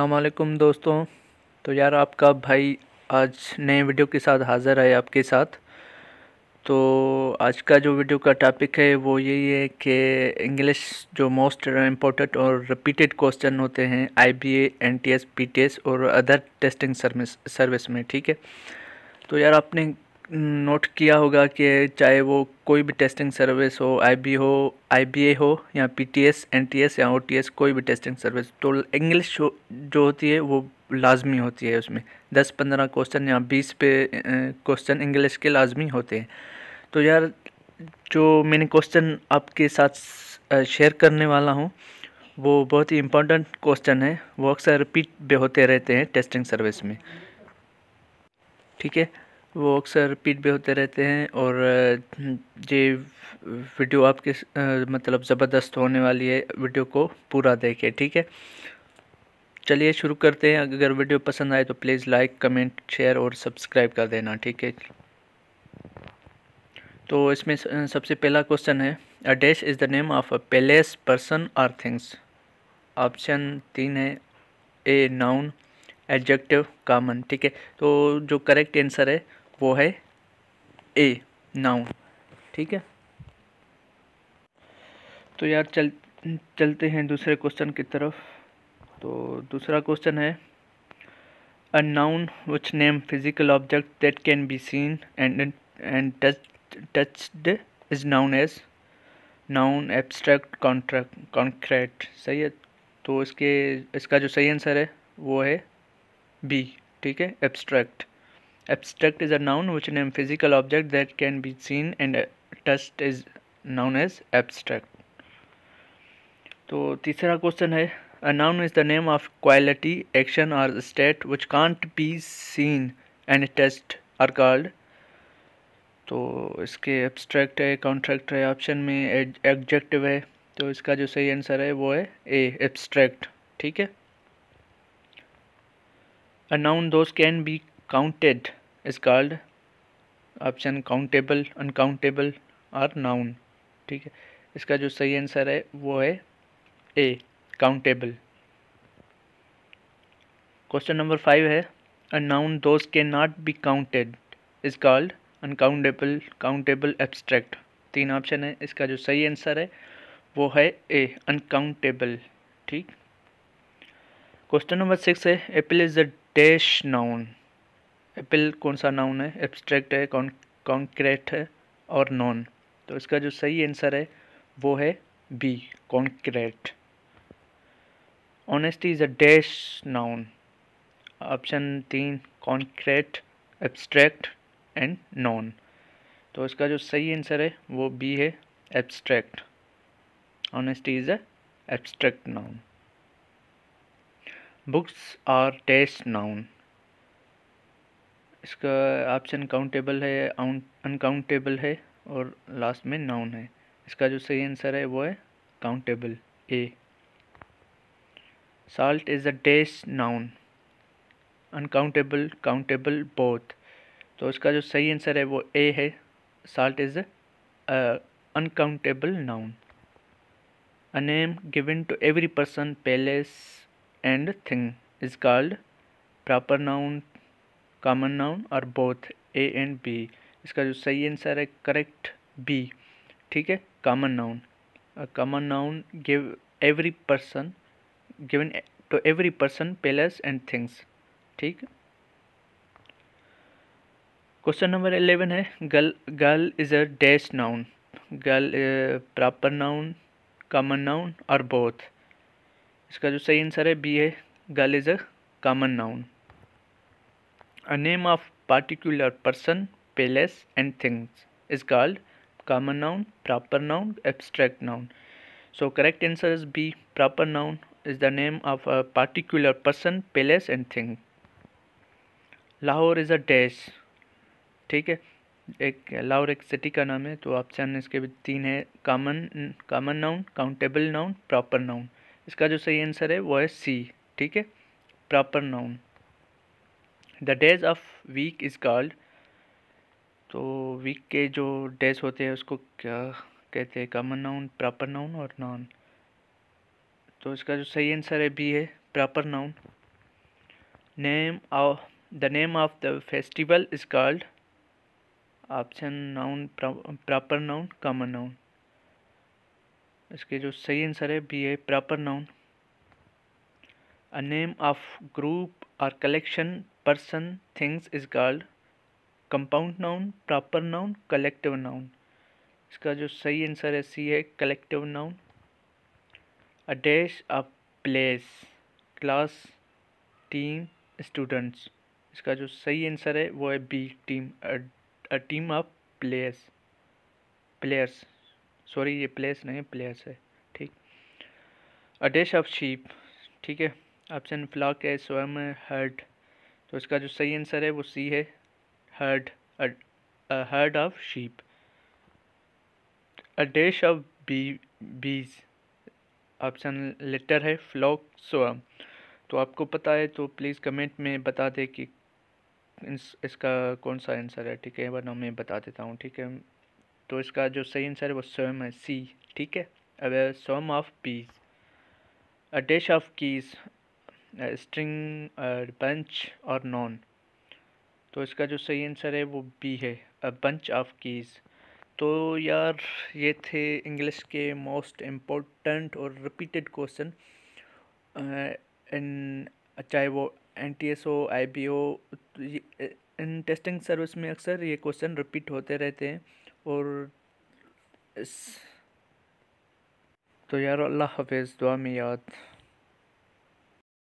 अलकुम दोस्तों तो यार आपका भाई आज नए वीडियो के साथ हाज़र है आपके साथ तो आज का जो वीडियो का टॉपिक है वो यही है कि इंग्लिश जो मोस्ट इम्पोर्टेंट और रिपीटेड क्वेश्चन होते हैं I B PTS N T S P T S और अदर टेस्टिंग सर्विस सर्विस में ठीक है तो यार आपने नोट किया होगा कि चाहे वो कोई भी टेस्टिंग सर्विस हो आई हो आई हो या P T S N T S या ओ टी एस कोई भी टेस्टिंग सर्विस तो इंग्लिश जो होती है वो लाजमी होती है उसमें दस पंद्रह क्वेश्चन या बीस पे क्वेश्चन इंग्लिश के लाजमी होते हैं तो यार जो मैंने क्वेश्चन आपके साथ शेयर करने वाला हूँ वो बहुत ही इम्पोर्टेंट क्वेश्चन है वो अक्सर रिपीट भी होते रहते हैं टेस्टिंग सर्विस में ठीक है वो अक्सर रिपीट भी होते रहते हैं और ये वीडियो आपके मतलब ज़बरदस्त होने वाली है वीडियो को पूरा देखें ठीक है चलिए शुरू करते हैं अगर वीडियो पसंद आए तो प्लीज़ लाइक कमेंट शेयर और सब्सक्राइब कर देना ठीक है तो इसमें सबसे पहला क्वेश्चन है a dash is the name of a place person or things option तीन है ए नाउन एडजेक्टिव कामन ठीक है तो जो करेक्ट आंसर है वो है ए नाउन ठीक है तो यार चल चलते हैं दूसरे क्वेश्चन की तरफ तो दूसरा क्वेश्चन है a noun which name physical object that can be seen and and touch touched is noun as noun abstract contract concrete सही है तो इसके इसका जो सही आंसर है वो है बी ठीक है abstract Abstract is a noun which names physical object that can be seen and touched is known as abstract. तो तीसरा क्वेश्चन है A noun is the name of quality, action or state which can't be seen and touched are called तो इसके abstract है contract है option में adjective है तो इसका जो सही आंसर है वो है ए एब्स्ट्रैक्ट ठीक है a noun those can be counted is called option countable uncountable or noun ठीक है इसका जो सही आंसर है वो है A countable question number five है a noun those can not be counted is called uncountable countable abstract तीन ऑप्शन है इसका जो सही आंसर है वो है ए अनकाउंटेबल ठीक क्वेश्चन नंबर सिक्स है apple is the dash noun apple कौन सा नाउन है एब्स्ट्रैक्ट है कौन कॉन्क्रेट है और नॉन तो इसका जो सही आंसर है वो है B concrete honesty is a dash noun option तीन कॉन्क्रेट एब्स्ट्रैक्ट एंड नॉन तो इसका जो सही आंसर है वो बी है abstract honesty is a abstract noun books are dash noun इसका ऑप्शन काउंटेबल है अनकाउंटेबल है और लास्ट में नाउन है इसका जो सही आंसर है वो है countable A salt is a dash noun uncountable countable both तो इसका जो सही आंसर है वो ए है salt is uncountable noun a name given to every person place and thing is called proper noun common noun और both A and B इसका जो सही आंसर है करेक्ट बी ठीक है common noun common noun give every person given to every person place and things ठीक question number eleven है girl girl is a dash noun girl proper noun common noun और both इसका जो सही answer है B है girl is a common noun A name of particular person, place and things is called common noun, proper noun, abstract noun. So correct answer is B. Proper noun is the name of a particular person, place and thing. Lahore is a dash ठीक है एक लाहौर एक city का नाम है तो option इसके bhi teen hai common common noun countable noun proper noun iska jo sahi answer hai wo hai c theek hai proper noun the days of week is called तो वीक के जो days होते हैं उसको क्या कहते हैं कॉमन नाउन प्रॉपर नाउन और नॉन तो इसका जो सही आंसर है बी है proper noun name of the name of the festival is called option noun proper noun common noun इसके जो सही आंसर है बी है proper noun A name of group or collection person things is called compound noun proper noun collective noun इसका जो सही answer है C है collective noun a dash a place class team students इसका जो सही आंसर है वो है B team a team of players players sorry ये प्लेस नहीं है प्लेयर्स है ठीक अ डैश ऑफ शीप ठीक है ऑप्शन फ्लॉक है स्वयं हर्ड तो इसका जो सही आंसर है वो सी है herd herd of sheep a dash of bee bees option letter है फ्लॉक स्वयं तो आपको पता है तो प्लीज़ कमेंट में बता दें कि इस, इसका कौन सा आंसर है ठीक है वरना मैं बता देता हूँ ठीक है तो इसका जो सही आंसर है वो स्वयं है सी ठीक है अब swarm of piece a dash of keys string bunch और नॉन तो इसका जो सही आंसर है वो बी है अ बंच ऑफ कीज़ तो यार ये थे इंग्लिश के मोस्ट इम्पोर्टेंट और रिपीटेड क्वेश्चन इन चाहे वो एन टी एस हो I B O in testing service में अक्सर ये क्वेश्चन रिपीट होते रहते हैं और इस तो यार अल्लाह हाफिज़ दुआ में याद